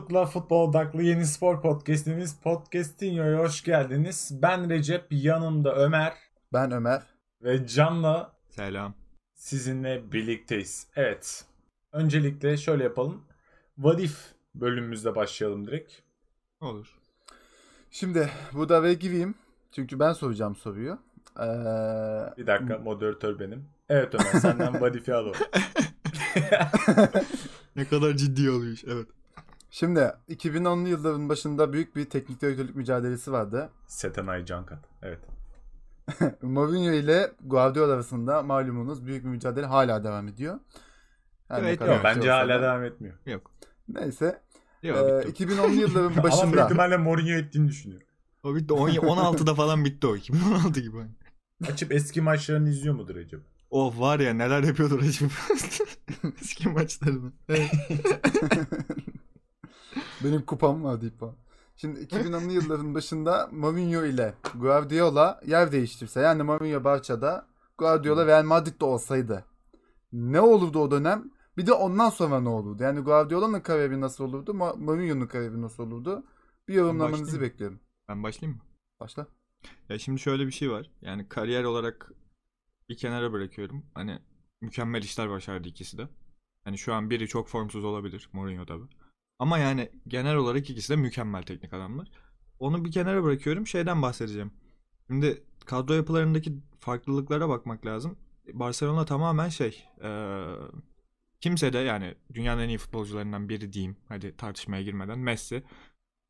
Çoğunlukla futbol odaklı yeni spor podcastimiz Podcastinho'ya hoş geldiniz. Ben Recep, yanımda Ömer. Ben Ömer. Ve Can'la Selam. sizinle birlikteyiz. Evet, öncelikle şöyle yapalım. Vadif bölümümüzle başlayalım direkt. Olur. Şimdi bu davayı gireyim. Çünkü ben soracağım soruyu. Ee, Bir dakika, moderatör benim. Evet Ömer, senden Vadif'i alalım. Ne kadar ciddi oluyor Evet. Şimdi 2010'lu yılların başında büyük bir teknik direktörlük mücadelesi vardı. Setenay Cankat. Evet. Mourinho ile Guardiola arasında malumunuz büyük bir mücadele hala devam ediyor. Her evet, yok, bence şey hala da. devam etmiyor. Yok. Neyse. Yok, e, ee, 2010'lu yılların başında. Ama ihtimalle Mourinho ettiğini düşünüyor. O bitti. 16'da falan bitti o. 2016 gibi. Açıp eski maçlarını izliyor mudur acaba? Of var ya neler yapıyordur acaba. eski maçlarını. Benim kupam var deyip Şimdi 2010'lu yılların başında Mourinho ile Guardiola yer değiştirse yani Mourinho Barça'da Guardiola Real Madrid'de olsaydı ne olurdu o dönem? Bir de ondan sonra ne olurdu? Yani Guardiola'nın kariyeri nasıl olurdu? Mourinho'nun kariyeri nasıl olurdu? Bir yorumlamanızı bekliyorum. Ben başlayayım mı? Başla. Ya şimdi şöyle bir şey var. Yani kariyer olarak bir kenara bırakıyorum. Hani mükemmel işler başardı ikisi de. Hani şu an biri çok formsuz olabilir Mourinho tabi. Ama yani genel olarak ikisi de mükemmel teknik adamlar. Onu bir kenara bırakıyorum. Şeyden bahsedeceğim. Şimdi kadro yapılarındaki farklılıklara bakmak lazım. Barcelona tamamen şey e, kimse de yani dünyanın en iyi futbolcularından biri diyeyim. Hadi tartışmaya girmeden Messi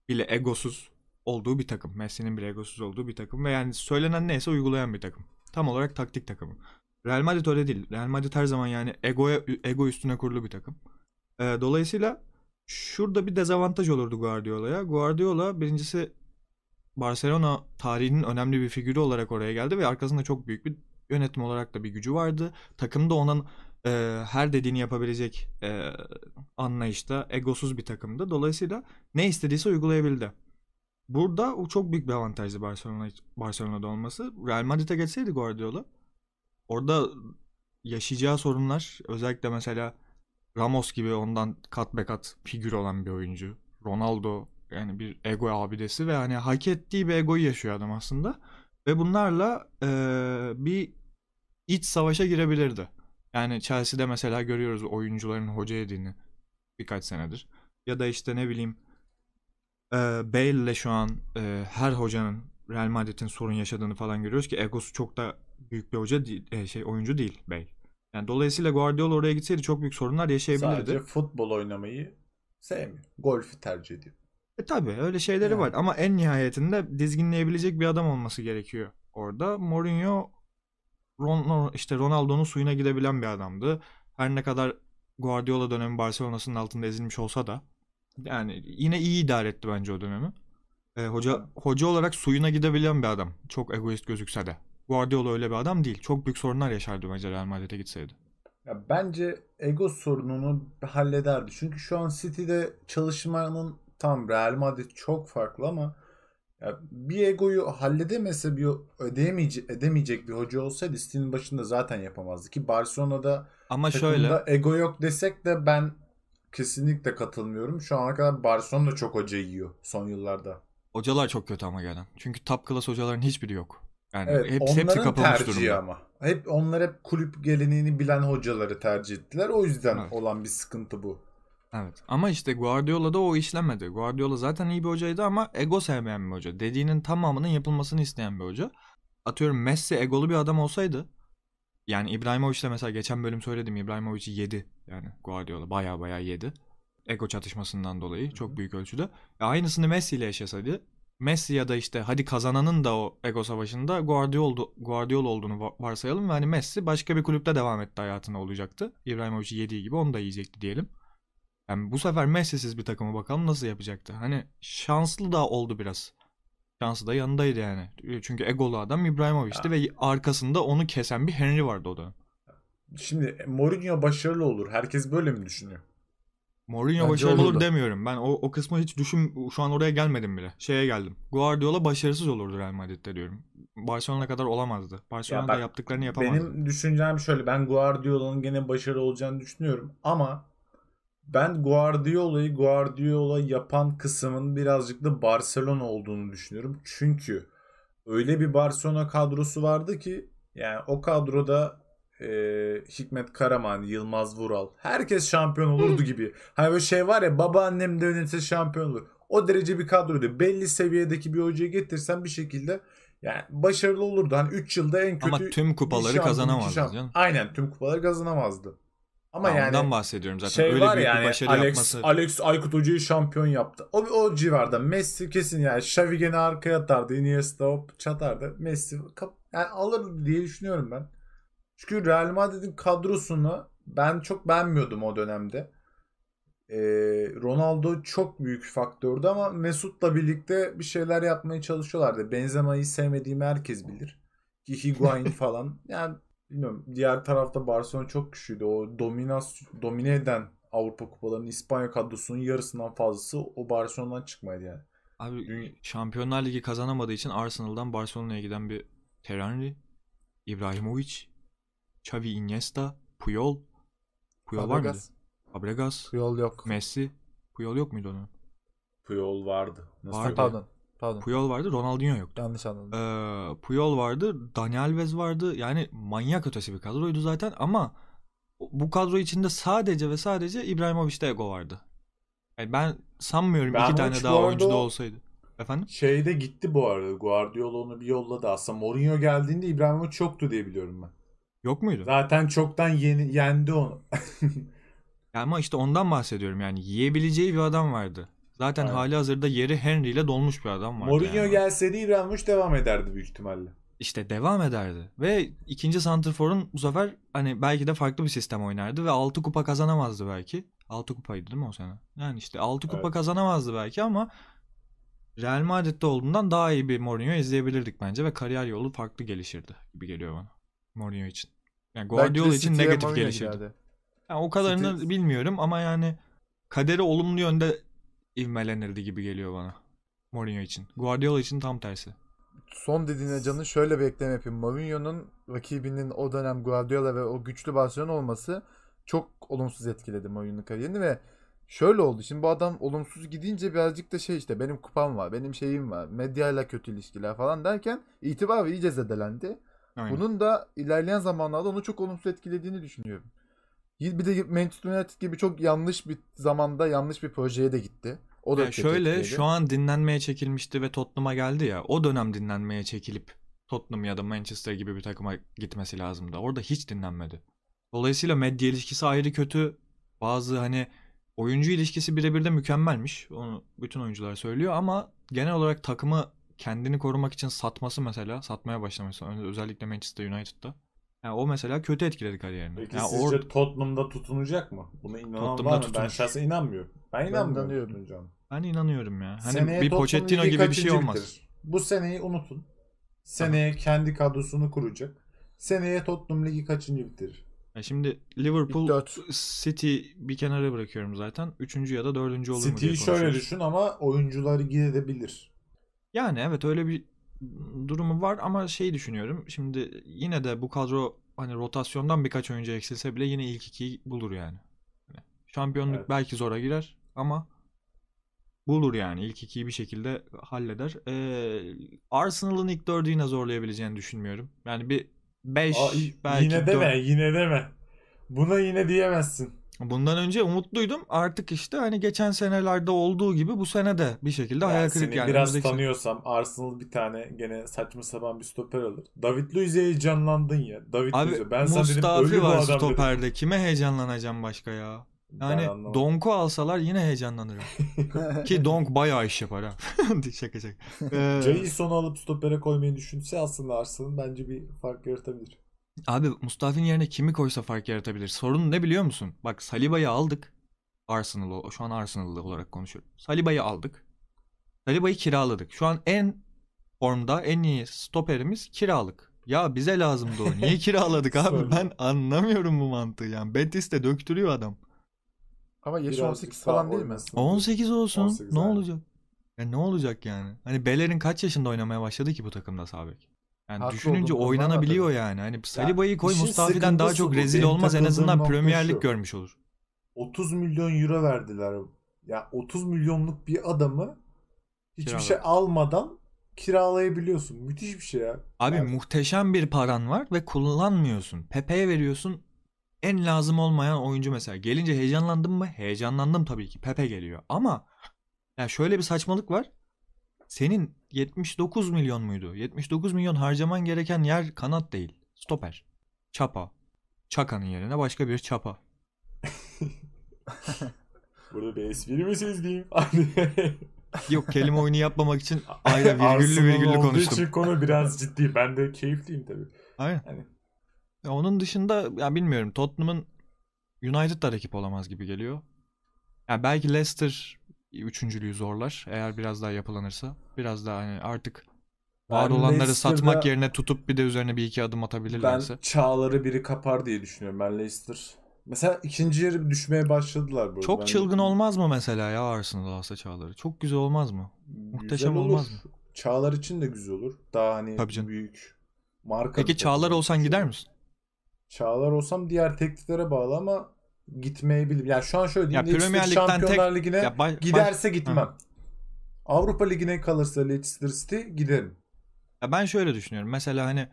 bile egosuz olduğu bir takım. Messi'nin bile egosuz olduğu bir takım ve yani söylenen neyse uygulayan bir takım. Tam olarak taktik takımı. Real Madrid öyle değil. Real Madrid her zaman yani egoya ego üstüne kurulu bir takım. E, dolayısıyla şurada bir dezavantaj olurdu Guardiola'ya. Guardiola birincisi Barcelona tarihinin önemli bir figürü olarak oraya geldi ve arkasında çok büyük bir yönetim olarak da bir gücü vardı. Takımda onun e, her dediğini yapabilecek e, anlayışta, egosuz bir takımda Dolayısıyla ne istediyse uygulayabildi. Burada o çok büyük bir avantajdı Barcelona, Barcelona'da olması. Real Madrid'e geçseydi Guardiola orada yaşayacağı sorunlar özellikle mesela Ramos gibi ondan kat be kat figür olan bir oyuncu. Ronaldo yani bir ego abidesi ve hani hak ettiği bir egoyu yaşıyor adam aslında. Ve bunlarla e, bir iç savaşa girebilirdi. Yani Chelsea'de mesela görüyoruz oyuncuların hoca edini birkaç senedir. Ya da işte ne bileyim e, Bale'le şu an e, her hocanın Real Madrid'in sorun yaşadığını falan görüyoruz ki egosu çok da büyük bir hoca değil, e, şey oyuncu değil Bale. Yani dolayısıyla Guardiola oraya gitseydi çok büyük sorunlar yaşayabilirdi. Sadece futbol oynamayı sevmiyor. Golfi tercih ediyor. E tabi öyle şeyleri yani. var ama en nihayetinde dizginleyebilecek bir adam olması gerekiyor orada. Mourinho Ron, işte Ronaldo'nun suyuna gidebilen bir adamdı. Her ne kadar Guardiola dönemi Barcelona'sının altında ezilmiş olsa da yani yine iyi idare etti bence o dönemi. E, hoca hoca olarak suyuna gidebilen bir adam. Çok egoist gözükse de. Guardiola öyle bir adam değil. Çok büyük sorunlar yaşardı bence Real Madrid'e gitseydi. Ya bence ego sorununu hallederdi. Çünkü şu an City'de çalışmanın tam Real Madrid çok farklı ama ya bir egoyu halledemese bir ödeyemeyecek, edemeyecek bir hoca olsaydı City'nin başında zaten yapamazdı ki Barcelona'da ama şöyle ego yok desek de ben kesinlikle katılmıyorum. Şu ana kadar Barcelona çok hoca yiyor son yıllarda. Hocalar çok kötü ama gelen. Çünkü top class hocaların hiçbiri yok. Yani evet, hepsi, onların hepsi kapamış tercihi ama. Hep onlar hep kulüp geleneğini bilen hocaları tercih ettiler. O yüzden evet. olan bir sıkıntı bu. Evet ama işte Guardiola'da o işlemedi. Guardiola zaten iyi bir hocaydı ama ego sevmeyen bir hoca. Dediğinin tamamının yapılmasını isteyen bir hoca. Atıyorum Messi egolu bir adam olsaydı yani İbrahimovic de mesela geçen bölüm söyledim İbrahimovic'i yedi. Yani Guardiola baya baya yedi. Ego çatışmasından dolayı çok büyük ölçüde. E aynısını Messi ile yaşasaydı Messi ya da işte hadi kazananın da o ego savaşında Guardiola, Guardiola olduğunu varsayalım ve hani Messi başka bir kulüpte devam etti hayatına olacaktı. İbrahimovic'i yediği gibi onu da yiyecekti diyelim. Yani bu sefer Messi'siz bir takımı bakalım nasıl yapacaktı. Hani şanslı da oldu biraz. Şansı da yanındaydı yani. Çünkü egolu adam İbrahimovic'ti ya. ve arkasında onu kesen bir Henry vardı o da. Şimdi Mourinho başarılı olur. Herkes böyle mi düşünüyor? Mourinho başarılı olurdu. olur demiyorum. Ben o, o kısmı hiç düşün şu an oraya gelmedim bile. Şeye geldim. Guardiola başarısız olurdu Real Madrid'de diyorum. Barcelona kadar olamazdı. Barcelona ya bak, yaptıklarını yapamazdı. Benim düşüncem şöyle. Ben Guardiola'nın gene başarılı olacağını düşünüyorum ama ben Guardiola'yı Guardiola yapan kısmın birazcık da Barcelona olduğunu düşünüyorum. Çünkü öyle bir Barcelona kadrosu vardı ki yani o kadroda e, Hikmet Karaman, Yılmaz Vural. Herkes şampiyon olurdu gibi. Hani böyle şey var ya babaannem de yönetse şampiyon olur. O derece bir kadroydu. Belli seviyedeki bir hocayı getirsen bir şekilde yani başarılı olurdu. Hani 3 yılda en kötü Ama tüm kupaları kazanamazdı şampiyon. canım. Aynen tüm kupaları kazanamazdı. Ama ya yani ondan bahsediyorum zaten. Şey Öyle var büyük yani, bir başarı Alex, yapması. Alex Aykut Hoca'yı şampiyon yaptı. O, o civarda Messi kesin yani Xavi gene arkaya atardı. Iniesta hop çatardı. Messi kap, yani alır diye düşünüyorum ben. Çünkü Real Madrid'in kadrosunu ben çok beğenmiyordum o dönemde. Ee, Ronaldo çok büyük faktördü ama Mesut'la birlikte bir şeyler yapmaya çalışıyorlardı. Benzema'yı sevmediğimi herkes bilir. Higuain falan. Yani bilmiyorum. Diğer tarafta Barcelona çok güçlüydü. O dominas, domine eden Avrupa kupalarının İspanya kadrosunun yarısından fazlası o Barcelona'dan çıkmaydı yani. Abi Dün... Şampiyonlar Ligi kazanamadığı için Arsenal'dan Barcelona'ya giden bir Terani, İbrahimovic, Xavi Iniesta, Puyol. Puyol Fabregas. var mıydı? Fabregas. Puyol yok. Messi. Puyol yok muydu onun? Puyol vardı. Nasıl vardı. Pardon. Pardon. Puyol vardı, Ronaldinho yoktu. Yanlış anladım. Ee, Puyol vardı, Daniel Alves vardı. Yani manyak ötesi bir kadroydu zaten ama bu kadro içinde sadece ve sadece İbrahimovic'te ego vardı. Yani ben sanmıyorum ben iki tane daha oyuncu da olsaydı. Efendim? Şeyde gitti bu arada Guardiola onu bir yolladı aslında. Mourinho geldiğinde İbrahimovic çoktu diye biliyorum ben. Yok muydu? Zaten çoktan yeni, yendi onu. yani ama işte ondan bahsediyorum yani yiyebileceği bir adam vardı. Zaten evet. hali hazırda yeri Henry ile dolmuş bir adam vardı. Mourinho yani. gelseydi İbrahim devam ederdi büyük ihtimalle. İşte devam ederdi. Ve ikinci Santrfor'un bu sefer hani belki de farklı bir sistem oynardı ve 6 kupa kazanamazdı belki. 6 kupaydı değil mi o sene? Yani işte 6 kupa evet. kazanamazdı belki ama Real Madrid'de olduğundan daha iyi bir Mourinho izleyebilirdik bence ve kariyer yolu farklı gelişirdi gibi geliyor bana. Mourinho için. Yani Guardiola için negatif gelişirdi. Yani o kadarını City... bilmiyorum ama yani kaderi olumlu yönde ivmelenirdi gibi geliyor bana. Mourinho için. Guardiola için tam tersi. Son dediğine canın şöyle bir eklem yapayım. Mourinho'nun rakibinin o dönem Guardiola ve o güçlü Barcelona olması çok olumsuz etkiledi Mourinho'nun kariyerini ve şöyle oldu. Şimdi bu adam olumsuz gidince birazcık da şey işte benim kupam var, benim şeyim var, medyayla kötü ilişkiler falan derken itibarı iyice zedelendi. Aynen. Bunun da ilerleyen zamanlarda onu çok olumsuz etkilediğini düşünüyorum. Bir de Manchester United gibi çok yanlış bir zamanda yanlış bir projeye de gitti. O da yani şöyle etkiledi. şu an dinlenmeye çekilmişti ve Tottenham'a geldi ya. O dönem dinlenmeye çekilip Tottenham ya da Manchester gibi bir takıma gitmesi lazımdı. Orada hiç dinlenmedi. Dolayısıyla medya ilişkisi ayrı kötü. Bazı hani oyuncu ilişkisi birebir de mükemmelmiş. Onu bütün oyuncular söylüyor ama genel olarak takımı kendini korumak için satması mesela satmaya başlaması özellikle Manchester United'da. Yani o mesela kötü etkiledi kariyerini. Peki yani sizce or- Tottenham'da tutunacak mı? Buna inanan var mı? Tutunur. Ben şahsen inanmıyorum. Ben inanmıyorum. Ben, ben inanıyorum ya. Hani Seneye bir Pochettino gibi bir şey olmaz. Bitirir. Bu seneyi unutun. Seneye Aha. kendi kadrosunu kuracak. Seneye Tottenham Ligi kaçıncı bitirir? Yani şimdi Liverpool, Dört. City bir kenara bırakıyorum zaten. Üçüncü ya da dördüncü olur City'yi mu diye City'yi şöyle düşün ama oyuncular gidebilir. Yani evet öyle bir durumu var ama şey düşünüyorum. Şimdi yine de bu kadro hani rotasyondan birkaç oyuncu eksilse bile yine ilk ikiyi bulur yani. Hani şampiyonluk evet. belki zora girer ama bulur yani. ilk ikiyi bir şekilde halleder. Ee, Arsenal'ın ilk dördü yine zorlayabileceğini düşünmüyorum. Yani bir 5 belki Yine deme dört... yine deme. Buna yine diyemezsin. Bundan önce umutluydum. Artık işte hani geçen senelerde olduğu gibi bu sene de bir şekilde yani hayal kırıklığı yani. Biraz Önümüzdeki tanıyorsam Arsenal bir tane gene saçma sapan bir stoper alır. David Luiz'e heyecanlandın ya. David Abi, Luiz'e. Ben Mustafi sana dedim, var adam stoperde. Dedim. Kime heyecanlanacağım başka ya? Yani Donk'u alsalar yine heyecanlanırım. Ki Donk bayağı iş yapar ha. şaka şaka. Ee... Jason'u alıp stopere koymayı düşünse aslında Arsenal bence bir fark yaratabilir. Abi Mustafa'nın yerine kimi koysa fark yaratabilir. Sorun ne biliyor musun? Bak Saliba'yı aldık. Arsenal'ı şu an Arsenal'lı olarak konuşuyorum. Saliba'yı aldık. Saliba'yı kiraladık. Şu an en formda en iyi stoperimiz kiralık. Ya bize lazımdı o. Niye kiraladık abi? ben anlamıyorum bu mantığı yani. Betis de döktürüyor adam. Ama yaşı 18 falan değil mi? 18 olsun. 18 ne yani. olacak? Ya ne olacak yani? Hani Bellerin kaç yaşında oynamaya başladı ki bu takımda Sabek? Yani Haklı düşününce olduğunu oynanabiliyor yani. Hani Saliba'yı koy Mustafi'den daha çok sıkıntısı rezil olmaz en azından premierlik şu. görmüş olur. 30 milyon euro verdiler. Ya 30 milyonluk bir adamı hiçbir Kiraladı. şey almadan kiralayabiliyorsun. Müthiş bir şey ya. Abi Yani muhteşem bir paran var ve kullanmıyorsun. Pepe'ye veriyorsun. En lazım olmayan oyuncu mesela. Gelince heyecanlandım mı? Heyecanlandım tabii ki. Pepe geliyor. Ama ya şöyle bir saçmalık var senin 79 milyon muydu? 79 milyon harcaman gereken yer kanat değil. Stoper. Çapa. Çakanın yerine başka bir çapa. Burada bir espri mi sezdiğim? Yok kelime oyunu yapmamak için ayrı virgüllü virgüllü konuştum. Arsenal için konu biraz ciddi. Ben de keyifliyim tabii. Aynen. Yani. Ya onun dışında ya bilmiyorum Tottenham'ın United'la rakip olamaz gibi geliyor. Ya belki Leicester üçüncülüğü zorlar. Eğer biraz daha yapılanırsa. Biraz daha hani artık var ben olanları satmak yerine tutup bir de üzerine bir iki adım atabilirlerse. Ben çağları biri kapar diye düşünüyorum. Ben Leicester Mesela ikinci yarı düşmeye başladılar böyle. Çok ben çılgın olmaz mı mesela ya Arsenal olsa Çağlar'ı? Çok güzel olmaz mı? Güzel Muhteşem olur. mı? Çağlar için de güzel olur. Daha hani Tabii canım. büyük marka. Peki Çağlar olsan gider misin? Çağlar olsam diğer tekliflere bağlı ama Gitmeyi gitmeyebilir. Yani şu an şöyle diyeyim. Ya Premier Lig'den Şampiyonlar tek... Ligi'ne ya baş... giderse gitmem. Hı. Avrupa Ligi'ne kalırsa Leicester City giderim. Ya ben şöyle düşünüyorum. Mesela hani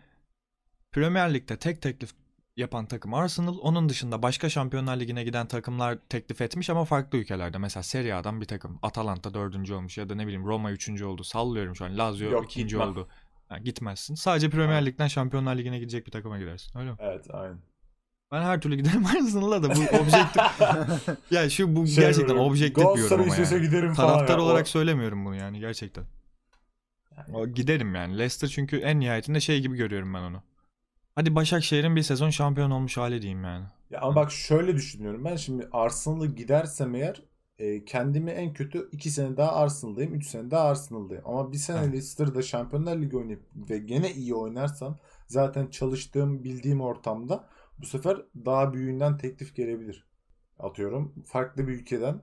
Premier Lig'de tek teklif yapan takım Arsenal. Onun dışında başka Şampiyonlar Ligi'ne giden takımlar teklif etmiş ama farklı ülkelerde. Mesela Serie A'dan bir takım. Atalanta dördüncü olmuş ya da ne bileyim Roma üçüncü oldu. Sallıyorum şu an. Lazio Yok, ikinci gitmem. oldu. Yani gitmezsin. Sadece Premier Lig'den Şampiyonlar Ligi'ne gidecek bir takıma gidersin. Öyle mi? Evet aynen. Ben her türlü giderim Arsenal'a da bu objektif. ya şu bu şey gerçekten böyle, objektif diyorum ama yani. giderim Taraftar ya. olarak o... söylemiyorum bunu yani gerçekten. O, giderim yani. Leicester çünkü en nihayetinde şey gibi görüyorum ben onu. Hadi Başakşehir'in bir sezon şampiyon olmuş hali diyeyim yani. Ya ama Hı. bak şöyle düşünüyorum ben şimdi Arsenal'a gidersem eğer e, kendimi en kötü 2 sene daha Arsenal'dayım 3 sene daha Arsenal'dayım. Ama bir sene evet. Leicester'da Şampiyonlar Ligi oynayıp ve gene iyi oynarsam zaten çalıştığım bildiğim ortamda bu sefer daha büyüğünden teklif gelebilir. Atıyorum farklı bir ülkeden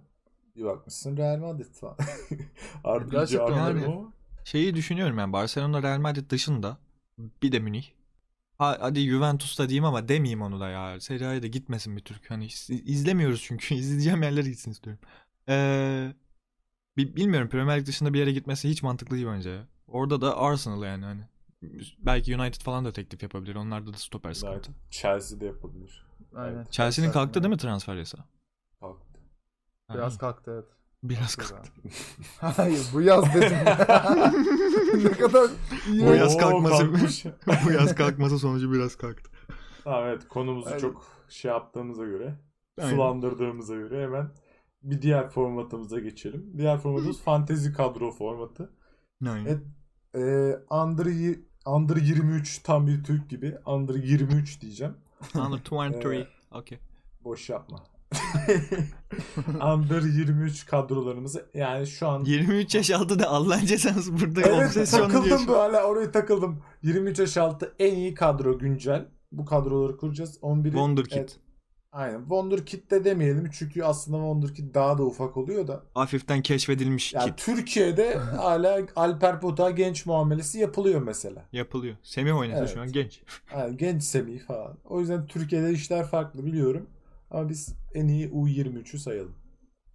bir bakmışsın Real Madrid falan. Artık Gerçekten yani, o. Şeyi düşünüyorum yani Barcelona Real Madrid dışında bir de Münih. Ha, Hadi Juventus'ta diyeyim ama demeyeyim onu da ya. Serie da gitmesin bir Türk. Hani izlemiyoruz çünkü. İzleyeceğim yerlere gitsin istiyorum. Ee, bilmiyorum Premier Lig dışında bir yere gitmesi hiç mantıklı değil bence. Orada da Arsenal yani hani belki United falan da teklif yapabilir. Onlarda da stoper sıkıntı. de yapabilir. Aynen. Chelsea'nin kalktı değil mi transfer yasa? Kalktı. Biraz kalktı evet. Biraz kalktı. Hayır bu yaz dedim. ne kadar iyi. Bu yaz kalkması bu yaz kalkması sonucu biraz kalktı. Ha, evet konumuzu Aynen. çok şey yaptığımıza göre Aynen. sulandırdığımıza göre hemen bir diğer formatımıza geçelim. Diğer formatımız fantezi kadro formatı. Aynen. E, e, under Under 23 tam bir Türk gibi. Under 23 diyeceğim. Under 23. ee, okay. Boş yapma. Under 23 kadrolarımızı yani şu an 23 yaş altı da Allah'ın cezası burada evet, takıldım bu hala oraya takıldım 23 yaş altı en iyi kadro güncel bu kadroları kuracağız 11 Wonderkid evet, Aynen. Wonderkid de demeyelim çünkü aslında Wonderkid daha da ufak oluyor da. Hafiften keşfedilmiş yani kit. Türkiye'de hala Alper Pota genç muamelesi yapılıyor mesela. Yapılıyor. Semih oynadı evet. şu an genç. Yani genç Semih falan. O yüzden Türkiye'de işler farklı biliyorum. Ama biz en iyi U23'ü sayalım.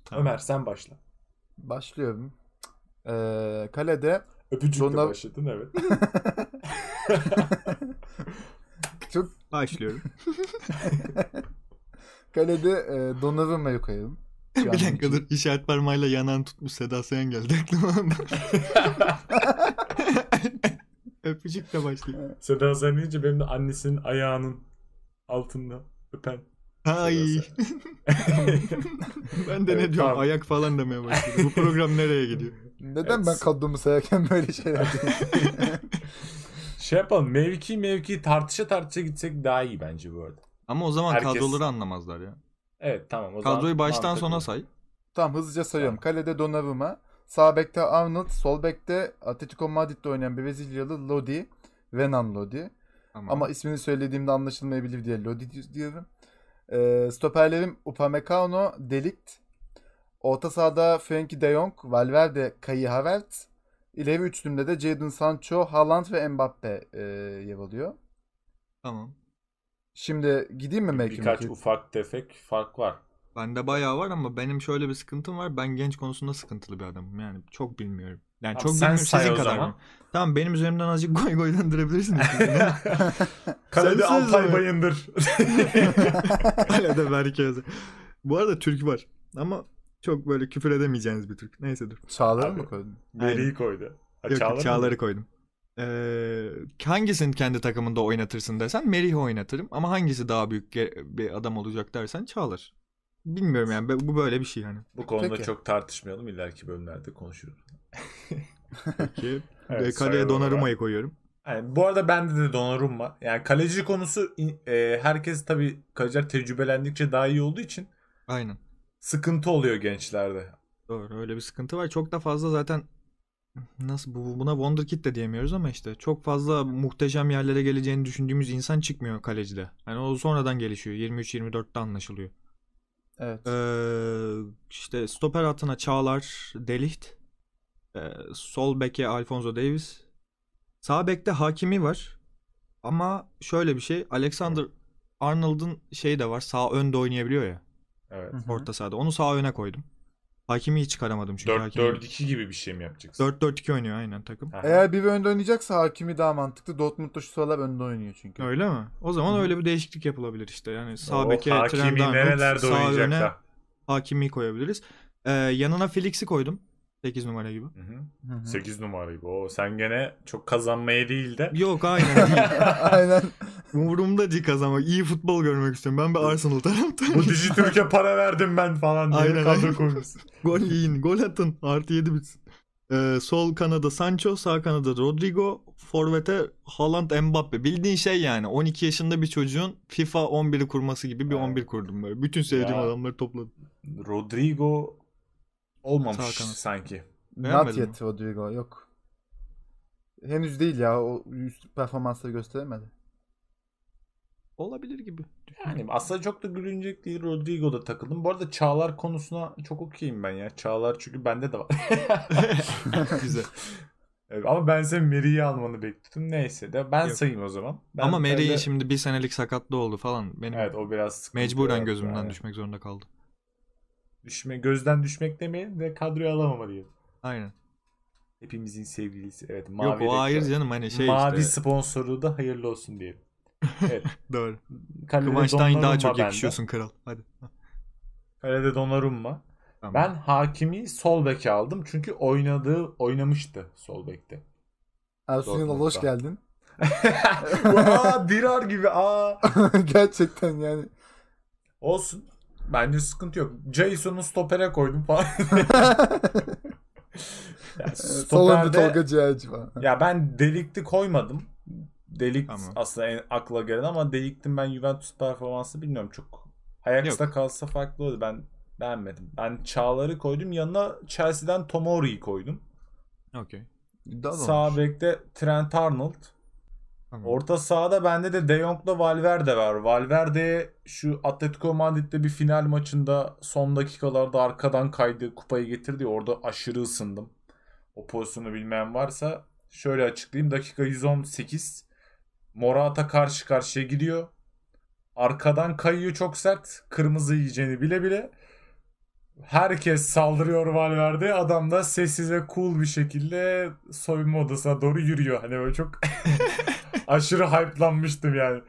Tamam. Ömer sen başla. Başlıyorum. Ee, kalede Öpücükle Zonda... başladın evet. Çok başlıyorum. Kalede e, Donnarumma'yı koyalım. Bir dakika dur. İşaret parmağıyla yanan tutmuş Seda Sayan geldi Öpücük de başlıyor. Seda Sayan deyince benim de annesinin ayağının altında öpen. Ay. ben de evet, ne diyorum tamam. ayak falan demeye başladım. Bu program nereye gidiyor? Neden evet. ben kadromu sayarken böyle şeyler Şey yapalım mevki mevki tartışa tartışa gitsek daha iyi bence bu arada. Ama o zaman Herkes... kadroları anlamazlar ya. Evet tamam. O Kadroyu zaman baştan mantıklı. sona say. Tamam hızlıca sayıyorum. Tamam. Kalede Donnarumma, sağ bekte Arnold, sol bekte Atletico Madrid'de oynayan Brezilyalı Lodi, Renan Lodi. Tamam. Ama ismini söylediğimde anlaşılmayabilir diye Lodi diyorum. E, stoperlerim Upamecano, Delikt, orta sahada Frenkie de Jong, Valverde, Kai Havertz, ileri üçlümde de Jadon Sancho, Haaland ve Mbappe e, yer alıyor. Tamam. Şimdi gideyim mi Mekki Birkaç Mekki? ufak tefek fark var. Bende bayağı var ama benim şöyle bir sıkıntım var. Ben genç konusunda sıkıntılı bir adamım. Yani çok bilmiyorum. Yani Abi çok sen bilmiyorum sizin o kadar. Tamam benim üzerimden azıcık goy goylandırabilirsiniz. Kalede Sen söz Altay ver. Bayındır. Öyle de Bu arada Türk var. Ama çok böyle küfür edemeyeceğiniz bir Türk. Neyse dur. Çağlar'ı Abi, mı koydun? Beri'yi koydu. Ha, Yok, Çağlar'ı Çağlar'ı koydum. Ee, hangisini kendi takımında oynatırsın desen Merih'i oynatırım. Ama hangisi daha büyük bir adam olacak dersen Çağlar. Bilmiyorum yani bu böyle bir şey yani. Bu konuda Peki. çok tartışmayalım. İleriki bölümlerde konuşuruz. Peki. evet, Kaleye Donnarumma'yı koyuyorum. Yani bu arada bende de Donnarumma. Yani kaleci konusu e, herkes tabii kaleciler tecrübelendikçe daha iyi olduğu için Aynen. sıkıntı oluyor gençlerde. Doğru öyle bir sıkıntı var. Çok da fazla zaten nasıl bu buna wonderkid de diyemiyoruz ama işte çok fazla muhteşem yerlere geleceğini düşündüğümüz insan çıkmıyor kalecide. Hani o sonradan gelişiyor. 23-24'te anlaşılıyor. Evet. Ee, işte stoper hattına Çağlar Delicht. Ee, sol beke Alfonso Davis. Sağ bekte Hakimi var. Ama şöyle bir şey. Alexander Arnold'un şeyi de var. Sağ önde oynayabiliyor ya. Evet. Orta sahada. Onu sağ öne koydum. Hakimi hiç çıkaramadım çünkü. 4-4-2 gibi bir şey mi yapacaksın? 4-4-2 oynuyor aynen takım. Aha. Eğer bir önde oynayacaksa Hakimi daha mantıklı. Dortmund'da şu sıralar önde oynuyor çünkü. Öyle mi? O zaman Hı-hı. öyle bir değişiklik yapılabilir işte. Yani sağ oh, beke Hakimi sağ öne da. Hakimi koyabiliriz. Ee, yanına Felix'i koydum. 8 numara gibi. Hı hı. 8 numara gibi. O sen gene çok kazanmaya değil de. Yok aynen. aynen. Umurumda değil kazanmak. İyi futbol görmek istiyorum. Ben bir Arsenal taraftarıyım. Bu Dijitürk'e para verdim ben falan diye aynen, kadro kurmuşsun. gol yiyin, gol atın. Artı 7 bitsin. Ee, sol kanada Sancho, sağ kanada Rodrigo, forvete Haaland Mbappe. Bildiğin şey yani 12 yaşında bir çocuğun FIFA 11'i kurması gibi bir evet. 11 kurdum böyle. Bütün sevdiğim ya, adamları topladım. Rodrigo olmamış sanki. Not yet Rodrigo yok. Henüz değil ya. O performansları gösteremedi olabilir gibi. Yani aslında çok da gülünecek değil Rodrigo'da takıldım. Bu arada Çağlar konusuna çok okuyayım ben ya. Çağlar çünkü bende de var. Güzel. Evet, ama ben senin Mary'i almanı bekledim. Neyse de ben Yok. sayayım o zaman. Ben ama Meri de... şimdi bir senelik sakatlı oldu falan. Benim evet o biraz mecburen gözümden yani. düşmek zorunda kaldı. Düşme, gözden düşmek demeyin de kadroya alamama diyelim. Aynen. Hepimizin sevgilisi. Evet, mavi Yok o hayır canım hani şey Mavi işte. sponsoru da hayırlı olsun diyelim. Evet. Doğru. Kalede Kıvanç'tan daha çok yakışıyorsun bende. kral. Hadi. Kalede Donnarumma. Tamam. Ben Hakimi sol bek aldım çünkü oynadığı oynamıştı sol bekte. Ersun Yılal hoş geldin. aa Dirar gibi aa. Gerçekten yani. Olsun. Bence sıkıntı yok. Jason'u stopere koydum falan. yani stoperde, Solunda Tolga Ciğerci falan. Ya ben delikli koymadım. Delik tamam. aslında en akla gelen ama Delik'tin ben Juventus performansı bilmiyorum çok. Ajax'ta kalsa farklı oldu. Ben beğenmedim. Ben Çağlar'ı koydum. Yanına Chelsea'den Tomori'yi koydum. Okey. Sağ bekte Trent Arnold. Tamam. Orta sahada bende de De Jong'la Valverde var. Valverde şu Atletico Madrid'de bir final maçında son dakikalarda arkadan kaydı kupayı getirdi. Orada aşırı ısındım. O pozisyonu bilmeyen varsa şöyle açıklayayım. Dakika 118 Morata karşı karşıya gidiyor. Arkadan kayıyor çok sert. Kırmızı yiyeceğini bile bile. Herkes saldırıyor Valverde. Adam da sessiz ve cool bir şekilde soyunma odasına doğru yürüyor. Hani böyle çok aşırı hype'lanmıştım yani.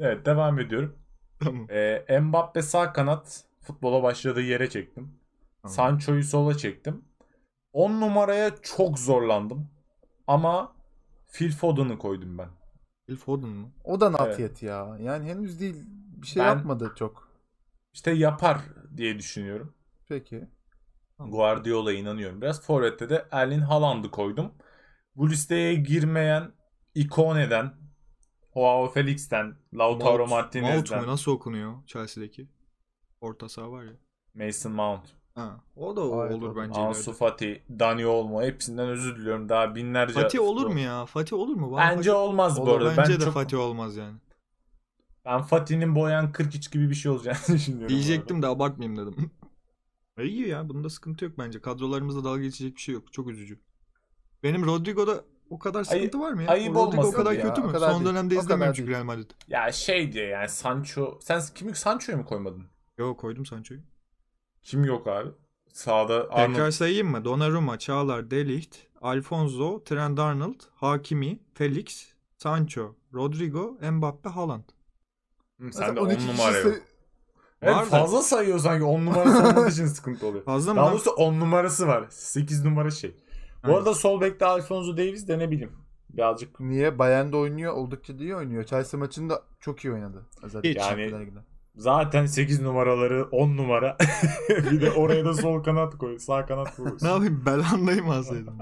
Evet devam ediyorum. Tamam. Ee, Mbappe sağ kanat futbola başladığı yere çektim. Sancho'yu sola çektim. 10 numaraya çok zorlandım. Ama Phil Foden'ı koydum ben. Will Foden mu? O da not evet. ya. Yani henüz değil. Bir şey ben, yapmadı çok. İşte yapar diye düşünüyorum. Peki. Guardiola'ya inanıyorum. Biraz Forvet'te de Erling Haaland'ı koydum. Bu listeye girmeyen Ikone'den, Joao Felix'ten, Lautaro Mount, Martinez'den. Mount mu? Nasıl okunuyor Chelsea'deki? Orta saha var ya. Mason Mount. Ha, o da o olur bence. Ansu Fatih Dani Olmo hepsinden özür diliyorum. Daha binlerce Fatih olur mu ya? Fatih olur mu? Bana bence Fatih... olmaz bu arada. Bence ben de çok... Fatih olmaz yani. Ben Fatih'in boyan 43 gibi bir şey olacağını düşünüyorum. Diyecektim de abartmayayım dedim. İyi ya bunda sıkıntı yok bence. Kadrolarımızda dalga geçecek bir şey yok. Çok üzücü. Benim Rodrigo'da o kadar sıkıntı Ay, var mı ya? Ayıp Rodrigo o kadar ya, kötü mü? Son değil. dönemde izlemiyorum çünkü Real Madrid. Ya şey diye yani Sancho. Sen kimi Sancho'yu mu koymadın? Yok koydum Sancho'yu. Kim yok abi? Sağda Arnold. Tekrar sayayım mı? Donnarumma, Çağlar, Delicht, Alfonso, Trent Arnold, Hakimi, Felix, Sancho, Rodrigo, Mbappe, Haaland. Hı, sen de 10 numara yok. Evet, fazla da. sayıyor sanki 10 numarası olmadığı için sıkıntı oluyor. Fazla mı? Daha doğrusu 10 numarası var. 8 numara şey. Bu evet. arada sol bekte Alfonso Davies de Birazcık. Niye? Bayern'de oynuyor. Oldukça iyi oynuyor. Chelsea maçında çok iyi oynadı. Özellikle. Hiç. Yani, Zaten 8 numaraları 10 numara. bir de oraya da sol kanat koy. Sağ kanat bulursun. ne yapayım Belhanda'yı mı alsaydım?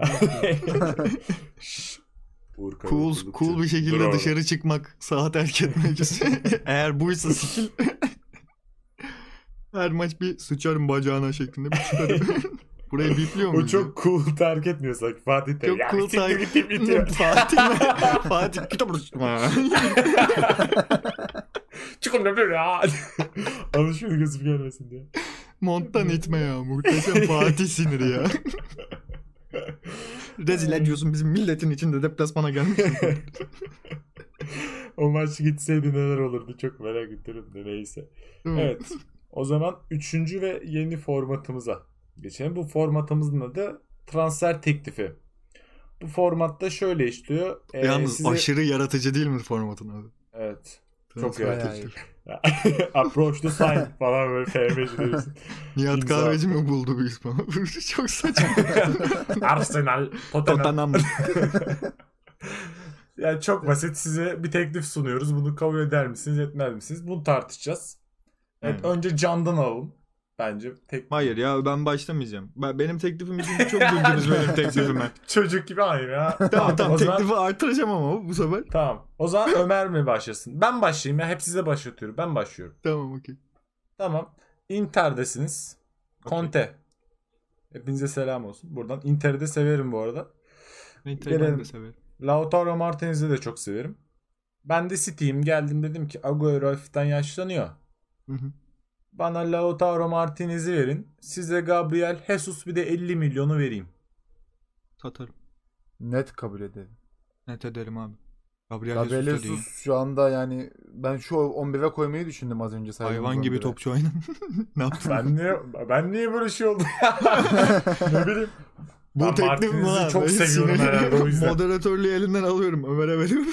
cool, cool bir şekilde Dur dışarı orada. çıkmak, sağa terk etmek. Eğer buysa skill. Her maç bir sıçarım bacağına şeklinde bir çıkarım. Burayı bipliyor muyuz? O çok cool terk etmiyor sanki Fatih Terim. Çok ya, cool terk etmiyor. Fatih Fatih kitap Çıkın öbür ya. Ama gözüm görmesin diye. Monttan itme ya. Muhteşem Fatih sinir ya. Rezil ediyorsun bizim milletin içinde deplasmana gelmişsin. o maç gitseydi neler olurdu çok merak ediyorum de neyse. Evet. O zaman üçüncü ve yeni formatımıza geçelim. Bu formatımızın adı transfer teklifi. Bu formatta şöyle işliyor. Ee, Yalnız size... aşırı yaratıcı değil mi formatın adı? Evet. Çok yaratıcı. Approach the sign falan böyle FM'ci diyorsun. Nihat İmza. Kahveci mi buldu bu ismi? Çok saçma. Arsenal, Tottenham. yani çok basit size bir teklif sunuyoruz. Bunu kabul eder misiniz etmez misiniz? Bunu tartışacağız. Evet, Aynen. Hmm. önce Can'dan alalım. Bence tek... Hayır ya ben başlamayacağım. benim teklifim için çok güldünüz benim teklifime. Çocuk gibi hayır ya. tamam tamam o teklifi zaman... artıracağım ama bu sefer. Tamam. O zaman Ömer mi başlasın? Ben başlayayım ya. Hep size başlatıyorum. Ben başlıyorum. Tamam okey. Tamam. Inter'desiniz. Conte. Okay. Hepinize selam olsun. Buradan Inter'i de severim bu arada. Inter'i ben de severim. Lautaro Martinez'i de çok severim. Ben de City'yim. Geldim dedim ki Agüero hafiften yaşlanıyor. Hı hı. Bana Lautaro Martinez'i verin. Size Gabriel Jesus bir de 50 milyonu vereyim. Satarım. Net kabul ederim. Net ederim abi. Gabriel, Gabriel Jesus, Jesus şu anda yani ben şu 11'e koymayı düşündüm az önce. Hayvan gibi topçu oynadım. ne yaptın? Ben niye, ben niye böyle şey oldu ya? ne bileyim. Bu ben teklif mi abi? çok seviyorum herhalde o yüzden. Moderatörlüğü elinden alıyorum. Ömer'e veriyorum.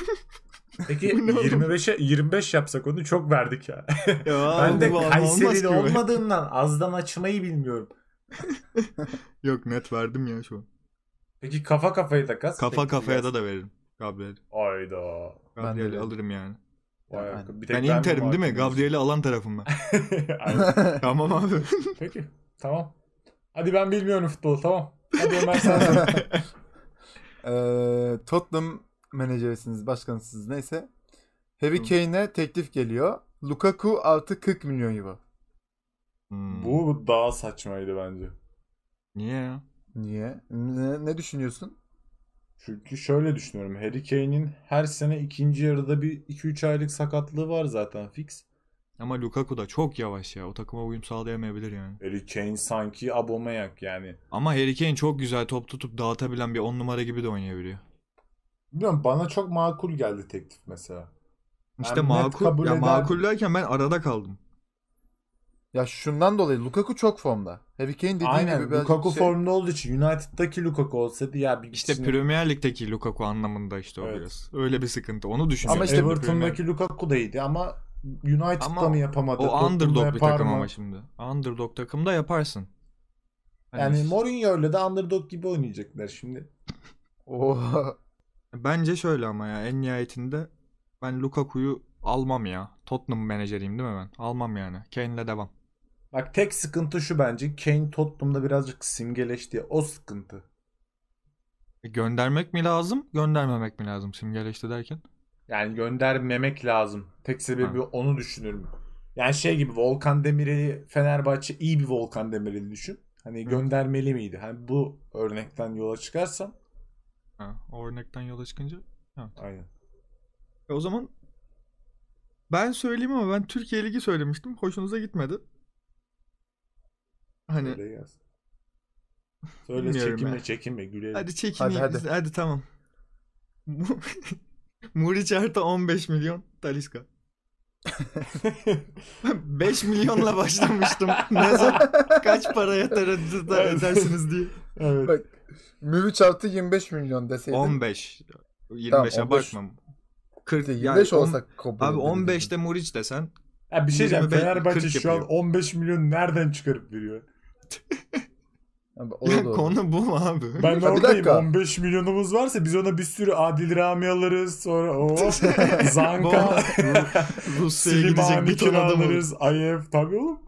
Peki 25'e 25 yapsak onu çok verdik ya. ya ben de Kayseri'de olmadığından azdan açmayı bilmiyorum. Yok net verdim ya şu an. Peki kafa kafaya da kas. Kafa kafaya da da veririm. Gabriel. Ayda. Gabriel'i alırım yani. Vay yani. Bir tek ben Inter'im değil mi? Gabriel'i alan tarafım ben. tamam abi. Peki. Tamam. Hadi ben bilmiyorum futbol tamam. Hadi Ömer sen. ee, Tottenham menajerisiniz, başkanısınız neyse. Harry Kane'e teklif geliyor. Lukaku artı 40 milyon euro. Hmm. Bu daha saçmaydı bence. Niye Niye? Ne, ne düşünüyorsun? Çünkü şöyle düşünüyorum. Harry Kane'in her sene ikinci yarıda bir 2-3 aylık sakatlığı var zaten fix. Ama Lukaku da çok yavaş ya. O takıma uyum sağlayamayabilir yani. Harry Kane sanki abomayak yani. Ama Harry Kane çok güzel top tutup dağıtabilen bir on numara gibi de oynayabiliyor. Bilmiyorum bana çok makul geldi teklif mesela. İşte yani makul ya eder... makullerken ben arada kaldım. Ya şundan dolayı Lukaku çok formda. Harry Kane dediğin Aynen, gibi Lukaku şey... formda olduğu için United'daki Lukaku olsaydı ya bir İşte içine... Premier Lig'deki Lukaku anlamında işte o evet. biraz. Öyle bir sıkıntı. Onu düşünüyorum. Ama işte Everton'daki Premier... Lukaku da iyiydi ama United'da ama mı yapamadı? O underdog bir takım mı? ama şimdi. Underdog takımda yaparsın. Hani yani, yani Mourinho'yla da underdog gibi oynayacaklar şimdi. Oha. Bence şöyle ama ya en nihayetinde ben Lukaku'yu almam ya. Tottenham menajeriyim değil mi ben? Almam yani. Kane'le devam. Bak tek sıkıntı şu bence. Kane Tottenham'da birazcık simgeleşti. O sıkıntı. E, göndermek mi lazım? Göndermemek mi lazım simgeleşti derken? Yani göndermemek lazım. Tek sebebi ha. onu düşünürüm. Yani şey gibi Volkan Demirel'i Fenerbahçe iyi bir Volkan Demirel'i düşün. Hani göndermeli miydi? Hani bu örnekten yola çıkarsam Ha, o örnekten yola çıkınca. Evet. Aynen. E o zaman ben söyleyeyim ama ben Türkiye Ligi söylemiştim. Hoşunuza gitmedi. Hani Öyle yaz. Söyle çekinme ya. çekinme gülelim. Hadi çekinme. Hadi, hadi. hadi tamam. Muriç Arta 15 milyon. Taliska. 5 milyonla başlamıştım. ne zaman kaç paraya tereddüt edersiniz diye. Evet. Bak Müvi artı 25 milyon deseydin. 15. 25'e tamam, 15. bakmam. 40 yani 25 yani olsa kabul Abi 15'te Muriç desen. Ya bir şey diyeceğim. Fenerbahçe şu an 15 milyon nereden çıkarıp veriyor? Abi, Konu bu mu abi? Ben ha, oradayım. 15 milyonumuz varsa biz ona bir sürü Adil Rami alırız. Sonra o Zanka. Rusya'ya gidecek bir ton alırız. Ayev tabii oğlum.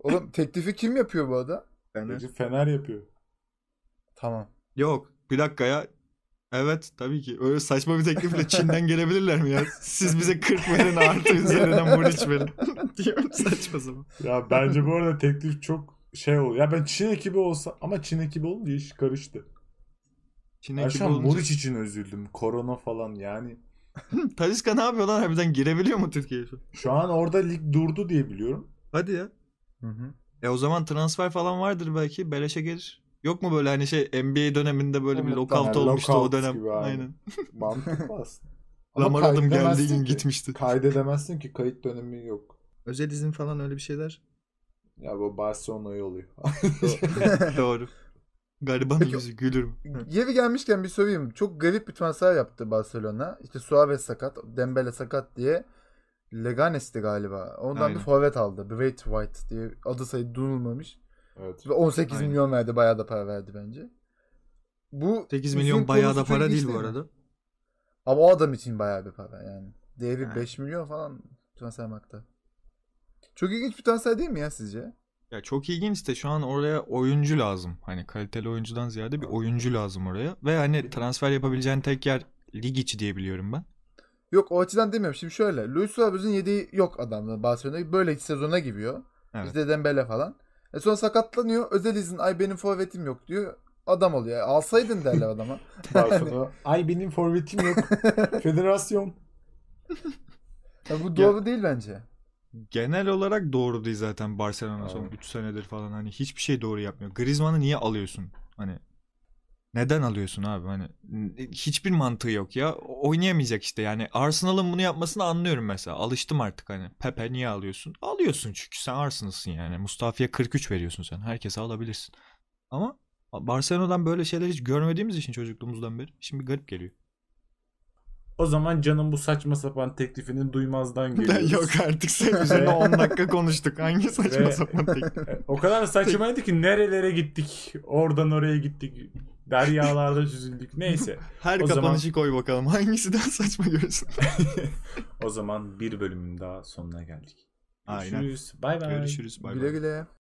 oğlum teklifi kim yapıyor bu arada? Fener. Fener yapıyor. Tamam. Yok bir dakika ya. Evet tabii ki. Öyle saçma bir teklifle Çin'den gelebilirler mi ya? Siz bize 40 verin artı üzerinden Muriç verin. Diyorum saçma zaman. Ya bence bu arada teklif çok şey oluyor. Ya ben Çin ekibi olsa ama Çin ekibi olunca iş karıştı. Çin ekibi Erşan olunca... Muriç için üzüldüm. Korona falan yani. Talisca ne yapıyor lan? Harbiden girebiliyor mu Türkiye'ye şu an? Şu an orada lig durdu diye biliyorum. Hadi ya. Hı hı. E o zaman transfer falan vardır belki. Beleşe gelir. Yok mu böyle hani şey NBA döneminde böyle bir lockout olmuştu lockout o dönem. Gibi abi. Aynen. Mantıklı aslında. Lamar adam geldi ki, gitmişti. Kaydedemezsin ki kayıt dönemi yok. Özel izin falan öyle bir şeyler. Ya bu Barcelona'yı oluyor. Doğru. Garibanın yüzü gülür mü? Yeri gelmişken bir söyleyeyim. Çok garip bir transfer yaptı Barcelona. İşte Suarez sakat, Dembele sakat diye Leganes'ti galiba. Ondan Aynen. bir forvet aldı. bir white diye adı sayı duyulmamış. Evet. 18 Aynen. milyon verdi. Bayağı da para verdi bence. Bu 8 milyon bayağı da para değil bu arada. Ama o adam için bayağı bir para yani. Değeri ha. 5 milyon falan transfer markta. Çok ilginç bir transfer değil mi ya sizce? Ya çok ilginç de şu an oraya oyuncu lazım. Hani kaliteli oyuncudan ziyade bir oyuncu lazım oraya. Ve hani transfer yapabileceğin tek yer lig içi diye ben. Yok o açıdan demiyorum. Şimdi şöyle. Luis Suarez'in yediği yok adamda Barcelona'da. Böyle sezona giriyor. Evet. İşte Dembele falan. E sonra sakatlanıyor. Özel izin ay benim forvetim yok diyor. Adam oluyor. E, alsaydın derler adama. ay benim forvetim yok. Federasyon. Ya bu doğru ya, değil bence. Genel olarak doğru değil zaten Barcelona son 3 senedir falan hani hiçbir şey doğru yapmıyor. Griezmann'ı niye alıyorsun? Hani neden alıyorsun abi? Hani hiçbir mantığı yok ya. Oynayamayacak işte yani. Arsenal'ın bunu yapmasını anlıyorum mesela. Alıştım artık hani. Pepe niye alıyorsun? Alıyorsun çünkü sen Arsenal'sın yani. Mustafa'ya 43 veriyorsun sen. Herkese alabilirsin. Ama Barcelona'dan böyle şeyler hiç görmediğimiz için çocukluğumuzdan beri şimdi garip geliyor. O zaman canım bu saçma sapan teklifinin duymazdan geliyor. Yok artık sen üzerine 10 dakika konuştuk. Hangi saçma sapan teklif? o kadar saçmaydı ki nerelere gittik. Oradan oraya gittik. Deryalarda süzüldük. Neyse. Her o kapanışı zaman... koy bakalım. Hangisi daha saçma görürsün? o zaman bir bölümün daha sonuna geldik. Görüşürüz. Aynen. Bay bay. Görüşürüz. Bay bay. Güle güle.